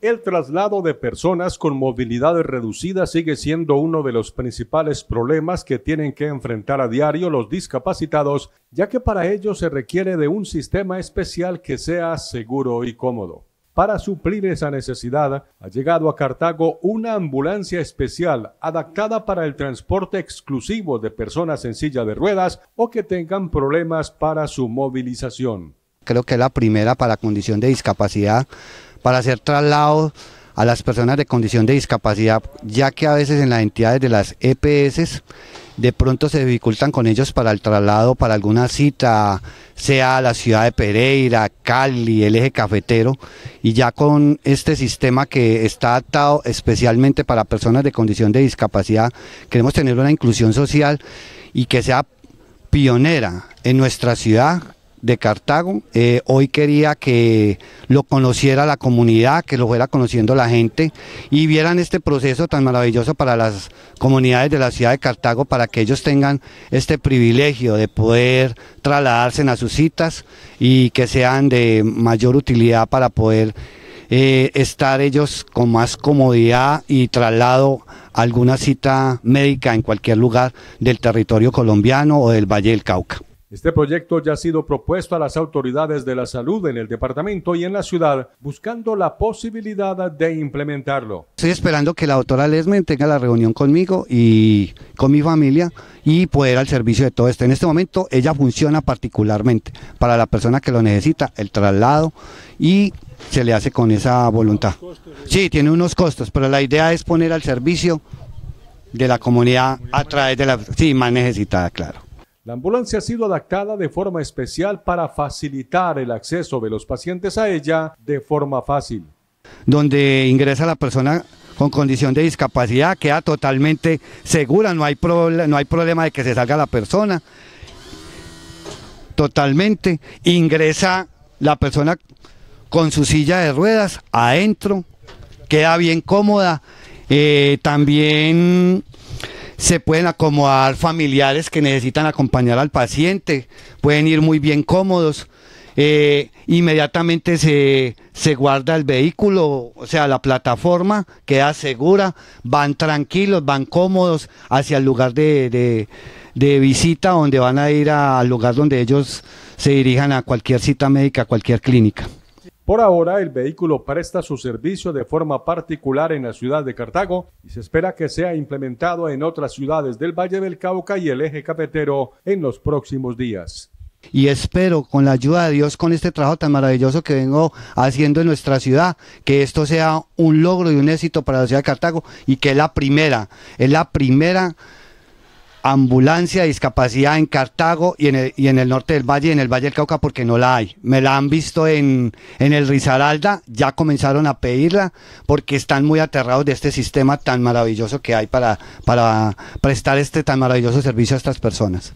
El traslado de personas con movilidad reducida sigue siendo uno de los principales problemas que tienen que enfrentar a diario los discapacitados, ya que para ello se requiere de un sistema especial que sea seguro y cómodo. Para suplir esa necesidad, ha llegado a Cartago una ambulancia especial adaptada para el transporte exclusivo de personas en silla de ruedas o que tengan problemas para su movilización. Creo que la primera para condición de discapacidad para hacer traslado a las personas de condición de discapacidad, ya que a veces en las entidades de las EPS de pronto se dificultan con ellos para el traslado para alguna cita, sea a la ciudad de Pereira, Cali, el eje cafetero, y ya con este sistema que está adaptado especialmente para personas de condición de discapacidad, queremos tener una inclusión social y que sea pionera en nuestra ciudad de Cartago. Eh, hoy quería que lo conociera la comunidad, que lo fuera conociendo la gente y vieran este proceso tan maravilloso para las comunidades de la ciudad de Cartago, para que ellos tengan este privilegio de poder trasladarse a sus citas y que sean de mayor utilidad para poder eh, estar ellos con más comodidad y traslado a alguna cita médica en cualquier lugar del territorio colombiano o del Valle del Cauca. Este proyecto ya ha sido propuesto a las autoridades de la salud en el departamento y en la ciudad, buscando la posibilidad de implementarlo. Estoy esperando que la doctora Lesmen tenga la reunión conmigo y con mi familia y poder al servicio de todo esto. En este momento ella funciona particularmente para la persona que lo necesita, el traslado y se le hace con esa voluntad. Sí, tiene unos costos, pero la idea es poner al servicio de la comunidad a través de la... Sí, más necesitada, claro. La ambulancia ha sido adaptada de forma especial para facilitar el acceso de los pacientes a ella de forma fácil. Donde ingresa la persona con condición de discapacidad, queda totalmente segura, no hay, no hay problema de que se salga la persona. Totalmente ingresa la persona con su silla de ruedas adentro, queda bien cómoda. Eh, también se pueden acomodar familiares que necesitan acompañar al paciente, pueden ir muy bien cómodos. Eh, inmediatamente se, se, guarda el vehículo, o sea, la plataforma queda segura, van tranquilos, van cómodos hacia el lugar de, de, visita, donde van a ir al lugar donde ellos se dirijan a cualquier cita médica, a cualquier clínica. Por ahora, el vehículo presta su servicio de forma particular en la ciudad de Cartago y se espera que sea implementado en otras ciudades del Valle del Cauca y el eje cafetero en los próximos días. Y espero, con la ayuda de Dios, con este trabajo tan maravilloso que vengo haciendo en nuestra ciudad, que esto sea un logro y un éxito para la ciudad de Cartago y que es la primera, es la primera ambulancia de discapacidad en Cartago y en, el, y en el norte del valle y en el Valle del Cauca porque no la hay. Me la han visto en, en el Risaralda, ya comenzaron a pedirla porque están muy aterrados de este sistema tan maravilloso que hay para prestar este tan maravilloso servicio a estas personas.